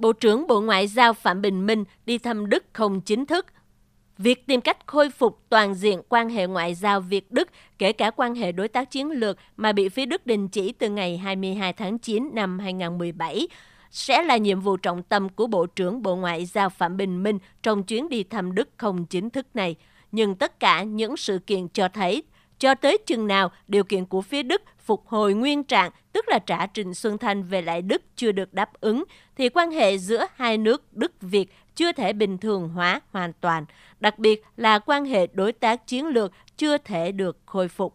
Bộ trưởng Bộ Ngoại giao Phạm Bình Minh đi thăm Đức không chính thức. Việc tìm cách khôi phục toàn diện quan hệ ngoại giao Việt-Đức, kể cả quan hệ đối tác chiến lược mà bị phía Đức đình chỉ từ ngày 22 tháng 9 năm 2017, sẽ là nhiệm vụ trọng tâm của Bộ trưởng Bộ Ngoại giao Phạm Bình Minh trong chuyến đi thăm Đức không chính thức này. Nhưng tất cả những sự kiện cho thấy cho tới chừng nào điều kiện của phía Đức phục hồi nguyên trạng, tức là trả Trịnh Xuân Thanh về lại Đức chưa được đáp ứng, thì quan hệ giữa hai nước Đức-Việt chưa thể bình thường hóa hoàn toàn, đặc biệt là quan hệ đối tác chiến lược chưa thể được khôi phục.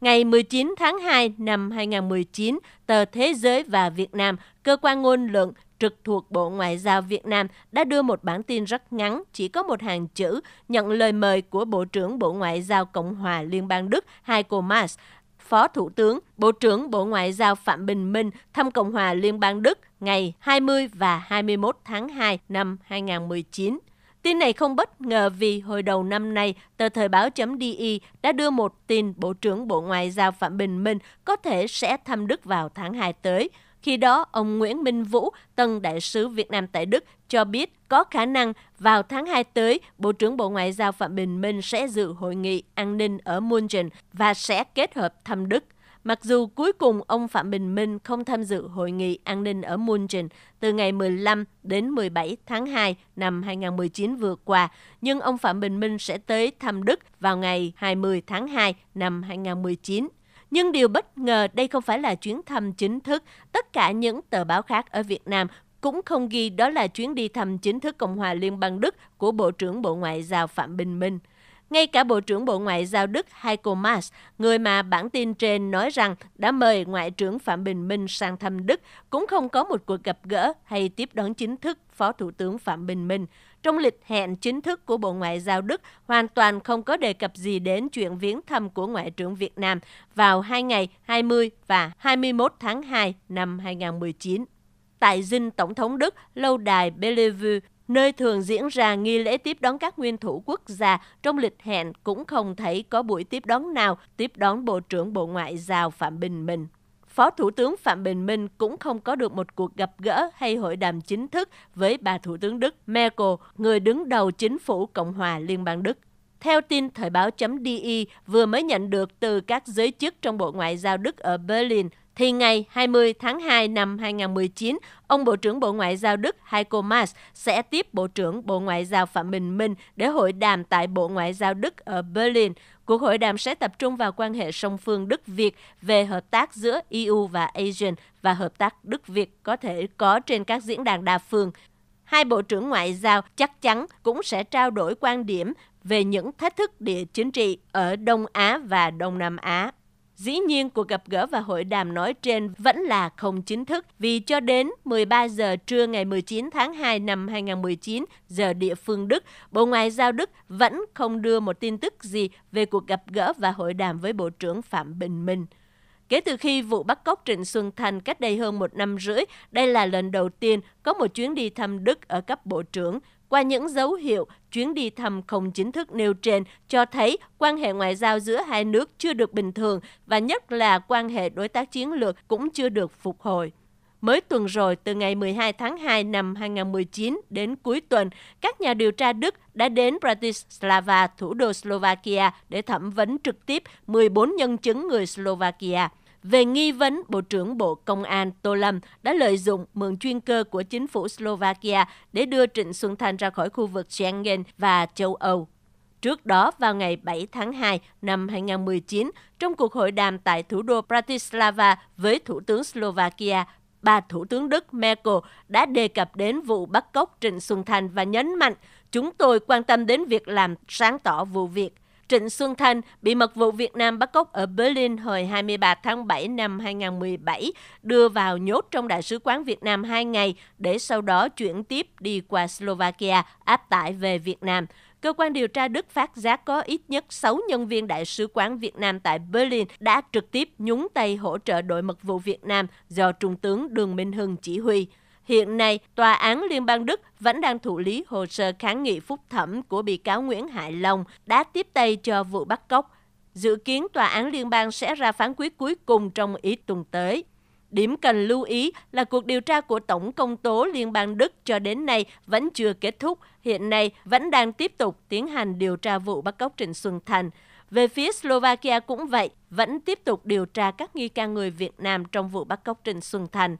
Ngày 19 tháng 2 năm 2019, tờ Thế giới và Việt Nam, cơ quan ngôn luận trực thuộc Bộ Ngoại giao Việt Nam đã đưa một bản tin rất ngắn, chỉ có một hàng chữ, nhận lời mời của Bộ trưởng Bộ Ngoại giao Cộng hòa Liên bang Đức Heiko Maas, Phó Thủ tướng, Bộ trưởng Bộ Ngoại giao Phạm Bình Minh thăm Cộng hòa Liên bang Đức ngày 20 và 21 tháng 2 năm 2019. Tin này không bất ngờ vì hồi đầu năm nay, tờ Thời báo .di e đã đưa một tin Bộ trưởng Bộ Ngoại giao Phạm Bình Minh có thể sẽ thăm Đức vào tháng 2 tới – khi đó, ông Nguyễn Minh Vũ, tân đại sứ Việt Nam tại Đức, cho biết có khả năng vào tháng 2 tới, Bộ trưởng Bộ Ngoại giao Phạm Bình Minh sẽ dự hội nghị an ninh ở München và sẽ kết hợp thăm Đức. Mặc dù cuối cùng ông Phạm Bình Minh không tham dự hội nghị an ninh ở Munich từ ngày 15 đến 17 tháng 2 năm 2019 vừa qua, nhưng ông Phạm Bình Minh sẽ tới thăm Đức vào ngày 20 tháng 2 năm 2019. Nhưng điều bất ngờ đây không phải là chuyến thăm chính thức. Tất cả những tờ báo khác ở Việt Nam cũng không ghi đó là chuyến đi thăm chính thức Cộng hòa Liên bang Đức của Bộ trưởng Bộ Ngoại giao Phạm Bình Minh. Ngay cả Bộ trưởng Bộ Ngoại giao Đức Heiko Maas, người mà bản tin trên nói rằng đã mời Ngoại trưởng Phạm Bình Minh sang thăm Đức, cũng không có một cuộc gặp gỡ hay tiếp đón chính thức Phó Thủ tướng Phạm Bình Minh. Trong lịch hẹn chính thức của Bộ Ngoại giao Đức, hoàn toàn không có đề cập gì đến chuyện viếng thăm của Ngoại trưởng Việt Nam vào hai ngày 20 và 21 tháng 2 năm 2019. Tại dinh Tổng thống Đức, lâu đài Bellevue, nơi thường diễn ra nghi lễ tiếp đón các nguyên thủ quốc gia trong lịch hẹn cũng không thấy có buổi tiếp đón nào tiếp đón Bộ trưởng Bộ Ngoại giao Phạm Bình Minh. Phó Thủ tướng Phạm Bình Minh cũng không có được một cuộc gặp gỡ hay hội đàm chính thức với bà Thủ tướng Đức Merkel, người đứng đầu chính phủ Cộng hòa Liên bang Đức. Theo tin thời báo.de vừa mới nhận được từ các giới chức trong Bộ Ngoại giao Đức ở Berlin, thì ngày 20 tháng 2 năm 2019, ông Bộ trưởng Bộ Ngoại giao Đức Heiko Maas sẽ tiếp Bộ trưởng Bộ Ngoại giao Phạm Bình Minh để hội đàm tại Bộ Ngoại giao Đức ở Berlin – Cuộc hội đàm sẽ tập trung vào quan hệ song phương Đức-Việt về hợp tác giữa EU và ASEAN và hợp tác Đức-Việt có thể có trên các diễn đàn đa phương. Hai bộ trưởng ngoại giao chắc chắn cũng sẽ trao đổi quan điểm về những thách thức địa chính trị ở Đông Á và Đông Nam Á. Dĩ nhiên cuộc gặp gỡ và hội đàm nói trên vẫn là không chính thức vì cho đến 13 giờ trưa ngày 19 tháng 2 năm 2019 giờ địa phương Đức, Bộ Ngoại giao Đức vẫn không đưa một tin tức gì về cuộc gặp gỡ và hội đàm với Bộ trưởng Phạm Bình Minh. Kể từ khi vụ bắt cóc Trịnh Xuân Thanh cách đây hơn một năm rưỡi, đây là lần đầu tiên có một chuyến đi thăm Đức ở cấp bộ trưởng. Qua những dấu hiệu chuyến đi thăm không chính thức nêu trên cho thấy quan hệ ngoại giao giữa hai nước chưa được bình thường và nhất là quan hệ đối tác chiến lược cũng chưa được phục hồi. Mới tuần rồi, từ ngày 12 tháng 2 năm 2019 đến cuối tuần, các nhà điều tra Đức đã đến Bratislava, thủ đô Slovakia để thẩm vấn trực tiếp 14 nhân chứng người Slovakia về nghi vấn Bộ trưởng Bộ Công an Tô Lâm đã lợi dụng mượn chuyên cơ của chính phủ Slovakia để đưa Trịnh Xuân Thanh ra khỏi khu vực Schengen và châu Âu. Trước đó, vào ngày 7 tháng 2 năm 2019, trong cuộc hội đàm tại thủ đô Bratislava với Thủ tướng Slovakia, bà Thủ tướng Đức Merkel đã đề cập đến vụ bắt cóc Trịnh Xuân Thành và nhấn mạnh chúng tôi quan tâm đến việc làm sáng tỏ vụ việc Trịnh Xuân Thanh bị mật vụ Việt Nam bắt cóc ở Berlin hồi 23 tháng 7 năm 2017, đưa vào nhốt trong Đại sứ quán Việt Nam 2 ngày để sau đó chuyển tiếp đi qua Slovakia áp tải về Việt Nam. Cơ quan điều tra Đức phát giác có ít nhất 6 nhân viên Đại sứ quán Việt Nam tại Berlin đã trực tiếp nhúng tay hỗ trợ đội mật vụ Việt Nam do Trung tướng Đường Minh Hưng chỉ huy. Hiện nay, Tòa án Liên bang Đức vẫn đang thụ lý hồ sơ kháng nghị phúc thẩm của bị cáo Nguyễn Hải Long đã tiếp tay cho vụ bắt cóc. Dự kiến Tòa án Liên bang sẽ ra phán quyết cuối cùng trong ít tuần tới. Điểm cần lưu ý là cuộc điều tra của Tổng công tố Liên bang Đức cho đến nay vẫn chưa kết thúc, hiện nay vẫn đang tiếp tục tiến hành điều tra vụ bắt cóc Trịnh Xuân Thành. Về phía Slovakia cũng vậy, vẫn tiếp tục điều tra các nghi can người Việt Nam trong vụ bắt cóc Trịnh Xuân Thành.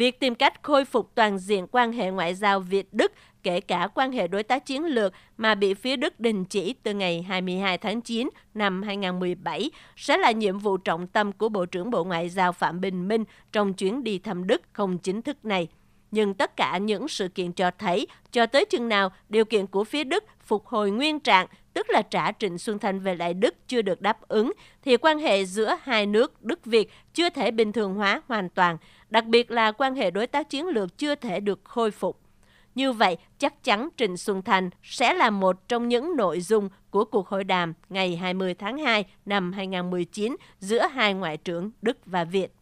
Việc tìm cách khôi phục toàn diện quan hệ ngoại giao Việt-Đức, kể cả quan hệ đối tác chiến lược mà bị phía Đức đình chỉ từ ngày 22 tháng 9 năm 2017, sẽ là nhiệm vụ trọng tâm của Bộ trưởng Bộ Ngoại giao Phạm Bình Minh trong chuyến đi thăm Đức không chính thức này. Nhưng tất cả những sự kiện cho thấy, cho tới chừng nào, điều kiện của phía Đức phục hồi nguyên trạng, tức là trả Trịnh Xuân Thanh về lại Đức chưa được đáp ứng, thì quan hệ giữa hai nước Đức-Việt chưa thể bình thường hóa hoàn toàn, đặc biệt là quan hệ đối tác chiến lược chưa thể được khôi phục. Như vậy, chắc chắn Trịnh Xuân Thành sẽ là một trong những nội dung của cuộc hội đàm ngày 20 tháng 2 năm 2019 giữa hai ngoại trưởng Đức và Việt.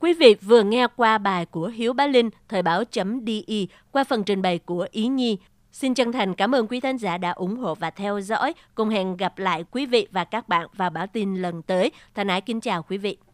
Quý vị vừa nghe qua bài của Hiếu Bá Linh, Thời báo.de qua phần trình bày của Ý Nhi. Xin chân thành cảm ơn quý khán giả đã ủng hộ và theo dõi. Cùng hẹn gặp lại quý vị và các bạn vào bản tin lần tới. Thân ái kính chào quý vị.